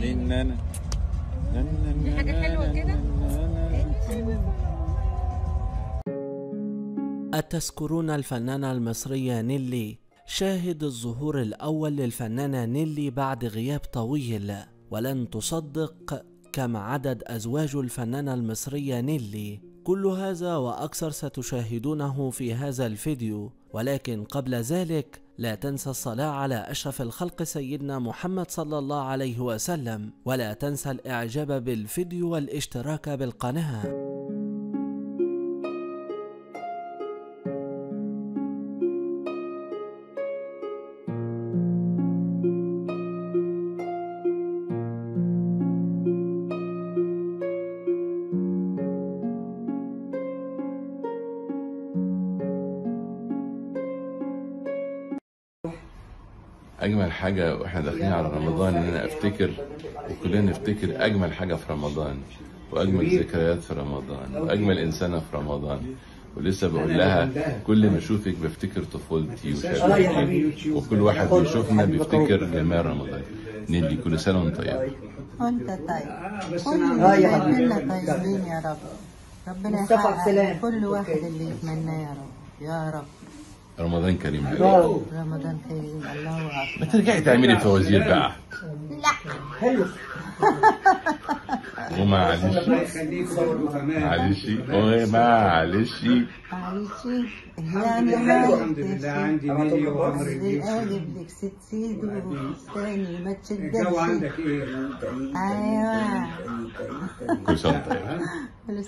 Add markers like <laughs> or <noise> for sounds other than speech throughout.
للنانا حاجة حلوة كده أتذكرون الفنانة المصرية نيلي شاهد الظهور الأول للفنانة نيلي بعد غياب طويل ولن تصدق كم عدد أزواج الفنانة المصرية نيلي كل هذا وأكثر ستشاهدونه في هذا الفيديو ولكن قبل ذلك لا تنسى الصلاة على أشرف الخلق سيدنا محمد صلى الله عليه وسلم ولا تنسى الإعجاب بالفيديو والاشتراك بالقناة حاجه واحنا داخلين على رمضان ان انا افتكر وكلنا نفتكر اجمل حاجه في رمضان واجمل ذكريات في رمضان واجمل انسانه في رمضان ولسه بقول لها كل ما اشوفك بفتكر طفولتي وشبابي وكل واحد بيشوفنا بيفتكر جمال رمضان نيلي كل سنه وانت طيب وانت طيب كلنا طيبين يا رب ربنا يحقق كل واحد اللي يتمناه يا رب يا رب رمضان كريم يا رب رمضان كريم الله ما ترجعي تعملي فوازير بقى لا حلو <laughs> ومعلش معلش معلش يعني عندي ميلي وعمر قلبك ست سيد وستاني ما تشدش الجو عندك ايه؟ ايوه كل سنه كل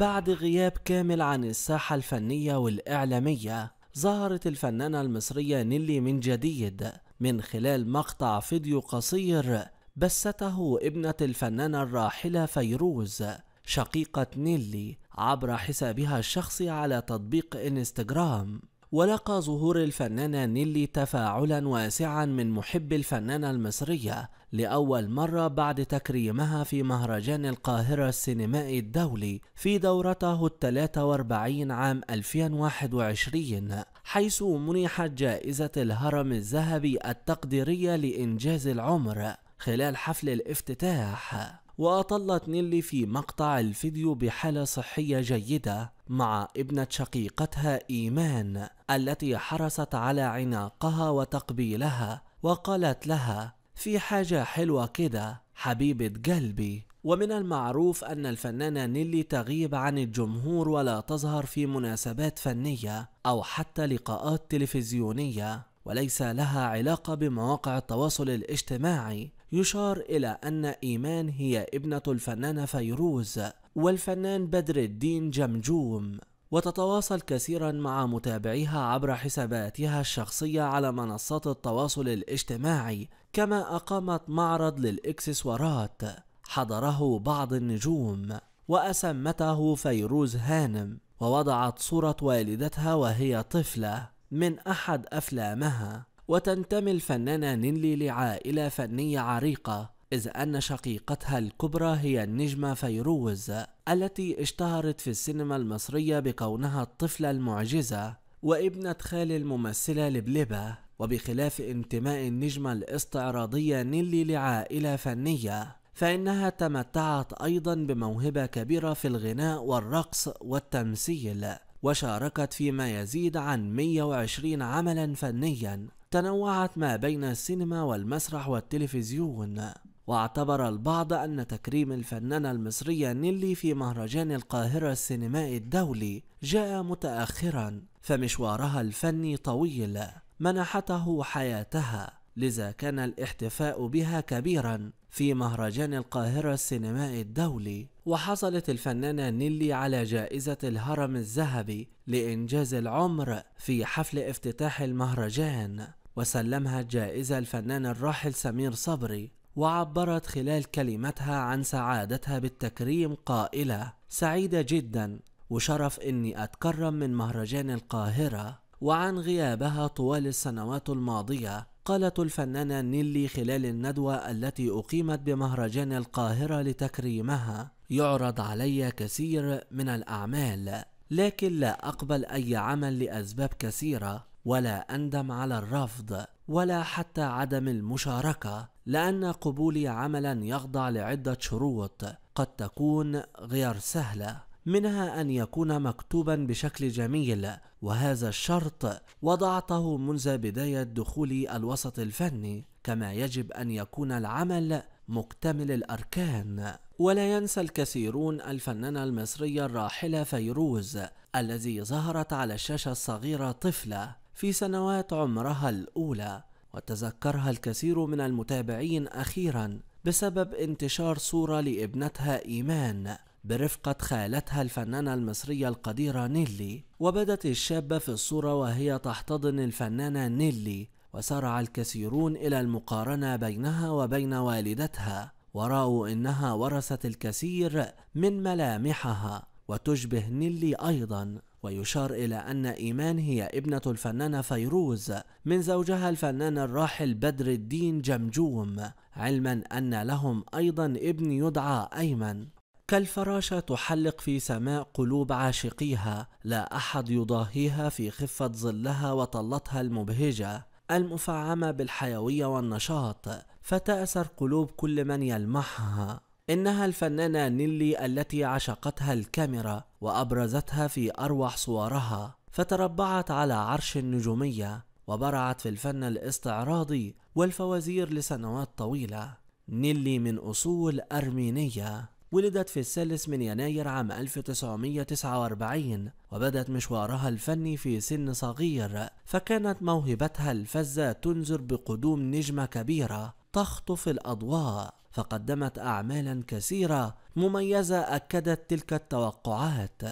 بعد غياب كامل عن الساحه الفنيه والاعلاميه ظهرت الفنانة المصرية نيلي من جديد من خلال مقطع فيديو قصير بثته ابنة الفنانة الراحلة فيروز شقيقة نيلي عبر حسابها الشخصي على تطبيق انستجرام ولقى ظهور الفنانة نيلي تفاعلا واسعا من محبي الفنانة المصرية لأول مرة بعد تكريمها في مهرجان القاهرة السينمائي الدولي في دورته ال 43 عام 2021 حيث منحت جائزة الهرم الذهبي التقديرية لإنجاز العمر خلال حفل الافتتاح وأطلت نيلي في مقطع الفيديو بحالة صحية جيدة مع ابنة شقيقتها إيمان التي حرصت على عناقها وتقبيلها وقالت لها في حاجة حلوة كده حبيبة قلبي ومن المعروف أن الفنانة نيلي تغيب عن الجمهور ولا تظهر في مناسبات فنية أو حتى لقاءات تلفزيونية وليس لها علاقة بمواقع التواصل الاجتماعي يشار إلى أن إيمان هي ابنة الفنانة فيروز والفنان بدر الدين جمجوم وتتواصل كثيرا مع متابعيها عبر حساباتها الشخصية على منصات التواصل الاجتماعي كما أقامت معرض للإكسسوارات حضره بعض النجوم وأسمته فيروز هانم ووضعت صورة والدتها وهي طفلة من أحد أفلامها وتنتمي الفنانة نينلي لعائلة فنية عريقة إذ أن شقيقتها الكبرى هي النجمة فيروز التي اشتهرت في السينما المصرية بكونها الطفلة المعجزة وابنة خال الممثلة لبلبة وبخلاف انتماء النجمة الاستعراضية نيلي لعائلة فنية فإنها تمتعت أيضا بموهبة كبيرة في الغناء والرقص والتمثيل وشاركت فيما يزيد عن 120 عملا فنيا تنوعت ما بين السينما والمسرح والتلفزيون واعتبر البعض أن تكريم الفنانة المصرية نيلي في مهرجان القاهرة السينمائي الدولي جاء متأخرا فمشوارها الفني طويل منحته حياتها لذا كان الاحتفاء بها كبيرا في مهرجان القاهرة السينمائي الدولي وحصلت الفنانة نيلي على جائزة الهرم الذهبي لإنجاز العمر في حفل افتتاح المهرجان وسلمها الجائزة الفنان الراحل سمير صبري وعبرت خلال كلمتها عن سعادتها بالتكريم قائلة سعيدة جدا وشرف اني اتكرم من مهرجان القاهرة وعن غيابها طوال السنوات الماضية قالت الفنانة نيلي خلال الندوة التي أقيمت بمهرجان القاهرة لتكريمها يعرض علي كثير من الأعمال لكن لا أقبل أي عمل لأسباب كثيرة ولا أندم على الرفض ولا حتى عدم المشاركة لأن قبولي عملا يخضع لعدة شروط قد تكون غير سهلة منها أن يكون مكتوبا بشكل جميل وهذا الشرط وضعته منذ بداية دخولي الوسط الفني كما يجب أن يكون العمل مكتمل الأركان ولا ينسى الكثيرون الفنانة المصرية الراحلة فيروز الذي ظهرت على الشاشة الصغيرة طفلة في سنوات عمرها الأولى وتذكرها الكثير من المتابعين أخيرا بسبب انتشار صورة لابنتها إيمان برفقة خالتها الفنانة المصرية القديرة نيلي وبدت الشابة في الصورة وهي تحتضن الفنانة نيلي وسرع الكثيرون إلى المقارنة بينها وبين والدتها ورأوا إنها ورثت الكثير من ملامحها وتشبه نيلي أيضا ويشار إلى أن إيمان هي ابنة الفنانة فيروز من زوجها الفنان الراحل بدر الدين جمجوم علما أن لهم أيضا ابن يدعى أيمن كالفراشة تحلق في سماء قلوب عاشقيها لا أحد يضاهيها في خفة ظلها وطلتها المبهجة المفعمة بالحيوية والنشاط فتأسر قلوب كل من يلمحها إنها الفنانة نيلي التي عشقتها الكاميرا وأبرزتها في أروع صورها فتربعت على عرش النجومية وبرعت في الفن الاستعراضي والفوازير لسنوات طويلة نيلي من أصول أرمينية ولدت في الثالث من يناير عام 1949 وبدت مشوارها الفني في سن صغير فكانت موهبتها الفزة تنذر بقدوم نجمة كبيرة تخطف الأضواء فقدمت أعمالا كثيرة مميزة أكدت تلك التوقعات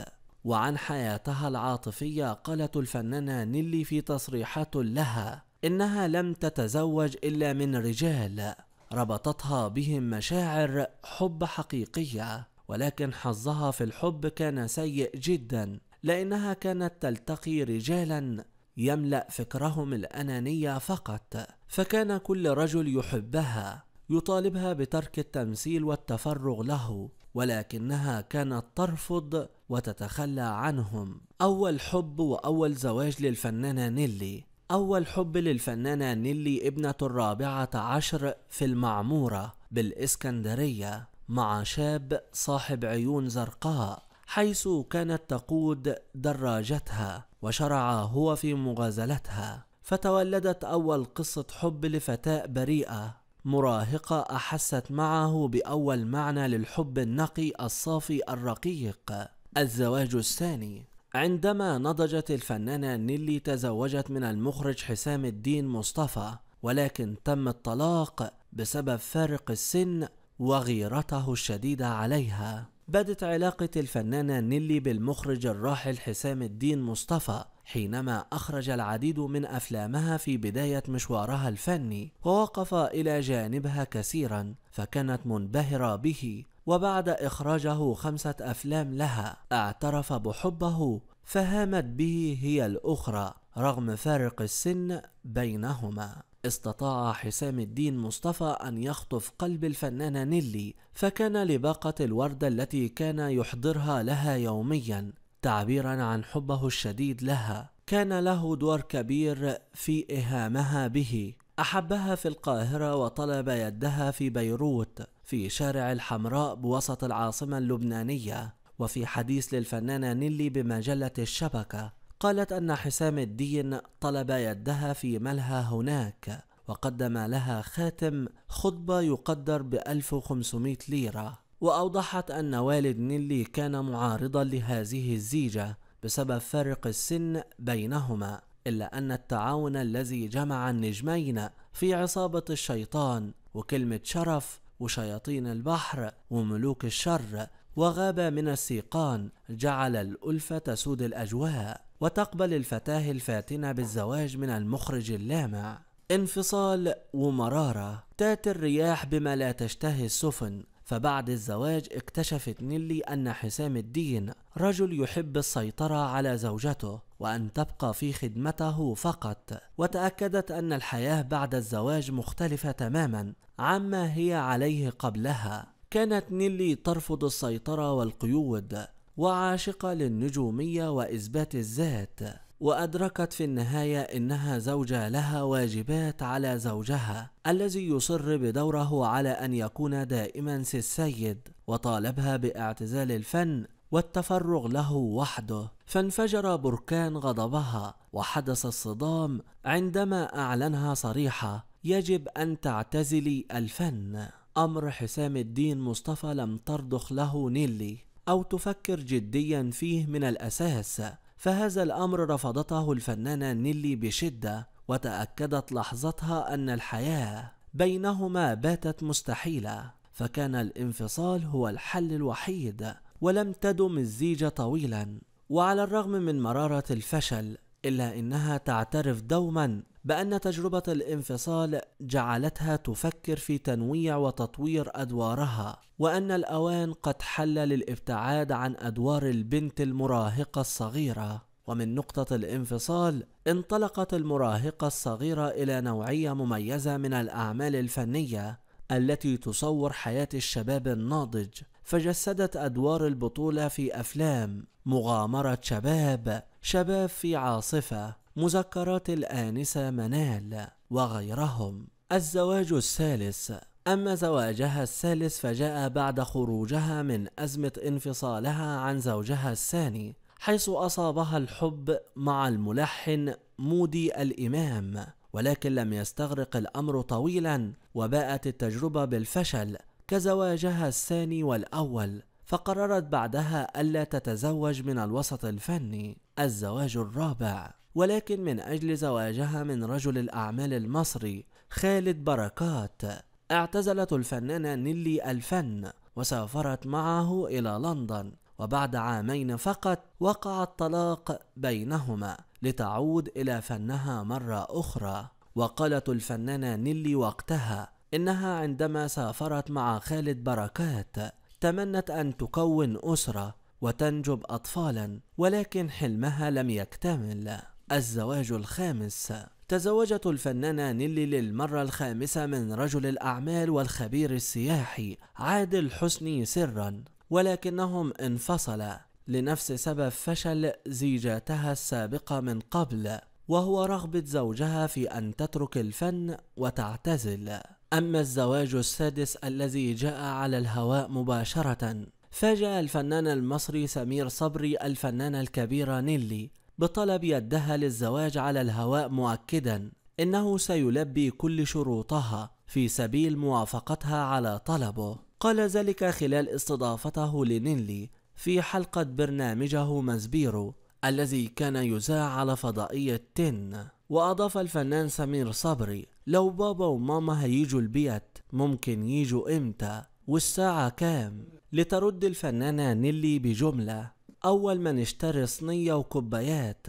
وعن حياتها العاطفية قالت الفنانة نيلي في تصريحات لها إنها لم تتزوج إلا من رجال ربطتها بهم مشاعر حب حقيقية ولكن حظها في الحب كان سيء جدا لأنها كانت تلتقي رجالا يملأ فكرهم الأنانية فقط فكان كل رجل يحبها يطالبها بترك التمثيل والتفرغ له ولكنها كانت ترفض وتتخلى عنهم أول حب وأول زواج للفنانة نيلي أول حب للفنانة نيلي ابنة الرابعة عشر في المعمورة بالإسكندرية مع شاب صاحب عيون زرقاء حيث كانت تقود دراجتها وشرع هو في مغازلتها فتولدت أول قصة حب لفتاة بريئة مراهقة أحست معه بأول معنى للحب النقي الصافي الرقيق الزواج الثاني عندما نضجت الفنانة نيلي تزوجت من المخرج حسام الدين مصطفى ولكن تم الطلاق بسبب فارق السن وغيرته الشديدة عليها بدت علاقة الفنانة نيلي بالمخرج الراحل حسام الدين مصطفى حينما أخرج العديد من أفلامها في بداية مشوارها الفني ووقف إلى جانبها كثيرا فكانت منبهرة به وبعد إخراجه خمسة أفلام لها اعترف بحبه فهامت به هي الأخرى رغم فارق السن بينهما استطاع حسام الدين مصطفى أن يخطف قلب الفنانة نيلي فكان لباقة الوردة التي كان يحضرها لها يوميا تعبيرا عن حبه الشديد لها كان له دور كبير في إهامها به أحبها في القاهرة وطلب يدها في بيروت في شارع الحمراء بوسط العاصمة اللبنانية وفي حديث للفنانة نيلي بمجلة الشبكة قالت أن حسام الدين طلب يدها في ملهى هناك وقدم لها خاتم خطبة يقدر ب 1500 ليرة وأوضحت أن والد نيلي كان معارضا لهذه الزيجة بسبب فرق السن بينهما إلا أن التعاون الذي جمع النجمين في عصابة الشيطان وكلمة شرف وشياطين البحر وملوك الشر وغابة من السيقان جعل الألفة تسود الأجواء وتقبل الفتاة الفاتنة بالزواج من المخرج اللامع انفصال ومرارة تاتي الرياح بما لا تشتهي السفن فبعد الزواج اكتشفت نيلي أن حسام الدين رجل يحب السيطرة على زوجته وأن تبقى في خدمته فقط وتأكدت أن الحياة بعد الزواج مختلفة تماما عما هي عليه قبلها كانت نيلي ترفض السيطرة والقيود وعاشقة للنجومية وإثبات الذات وأدركت في النهاية إنها زوجة لها واجبات على زوجها الذي يصر بدوره على أن يكون دائما السيد وطالبها باعتزال الفن والتفرغ له وحده فانفجر بركان غضبها وحدث الصدام عندما أعلنها صريحة يجب أن تعتزلي الفن أمر حسام الدين مصطفى لم ترضخ له نيلي أو تفكر جديا فيه من الأساس فهذا الأمر رفضته الفنانة نيلي بشدة وتأكدت لحظتها أن الحياة بينهما باتت مستحيلة فكان الانفصال هو الحل الوحيد ولم تدم الزيجة طويلا وعلى الرغم من مرارة الفشل إلا إنها تعترف دوما بأن تجربة الانفصال جعلتها تفكر في تنويع وتطوير أدوارها، وأن الأوان قد حل للابتعاد عن أدوار البنت المراهقة الصغيرة. ومن نقطة الانفصال انطلقت المراهقة الصغيرة إلى نوعية مميزة من الأعمال الفنية التي تصور حياة الشباب الناضج، فجسدت أدوار البطولة في أفلام مغامرة شباب، شباب في عاصفة، مذكرات الآنسة منال وغيرهم الزواج الثالث أما زواجها الثالث فجاء بعد خروجها من أزمة انفصالها عن زوجها الثاني حيث أصابها الحب مع الملحن مودي الإمام ولكن لم يستغرق الأمر طويلا وباءت التجربة بالفشل كزواجها الثاني والأول فقررت بعدها ألا تتزوج من الوسط الفني الزواج الرابع ولكن من أجل زواجها من رجل الأعمال المصري خالد بركات اعتزلت الفنانة نيلي الفن وسافرت معه إلى لندن وبعد عامين فقط وقع الطلاق بينهما لتعود إلى فنها مرة أخرى وقالت الفنانة نيلي وقتها إنها عندما سافرت مع خالد بركات تمنت أن تكون أسرة وتنجب أطفالا ولكن حلمها لم يكتمل الزواج الخامس تزوجت الفنانة نيلي للمرة الخامسة من رجل الأعمال والخبير السياحي عادل حسني سرا ولكنهم انفصلا لنفس سبب فشل زيجاتها السابقة من قبل وهو رغبة زوجها في أن تترك الفن وتعتزل أما الزواج السادس الذي جاء على الهواء مباشرة فاجأ الفنان المصري سمير صبري الفنانة الكبيرة نيلي بطلب يدها للزواج على الهواء مؤكدا انه سيلبي كل شروطها في سبيل موافقتها على طلبه قال ذلك خلال استضافته لنيلي في حلقة برنامجه مزبيرو الذي كان يذاع على فضائية تن وأضاف الفنان سمير صبري لو بابا وماما هيجوا البيت ممكن يجوا إمتى والساعة كام لترد الفنانة نيلي بجملة أول ما نشتري صنية وكوبايات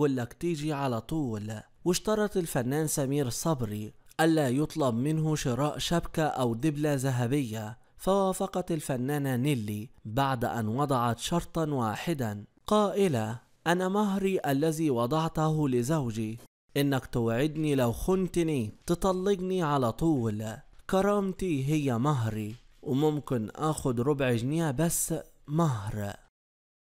لك تيجي على طول واشترط الفنان سمير صبري ألا يطلب منه شراء شبكة أو دبلة ذهبية فوافقت الفنانة نيلي بعد أن وضعت شرطا واحدا قائلة أنا مهري الذي وضعته لزوجي إنك توعدني لو خنتني تطلقني على طول كرامتي هي مهري وممكن آخد ربع جنيه بس مهر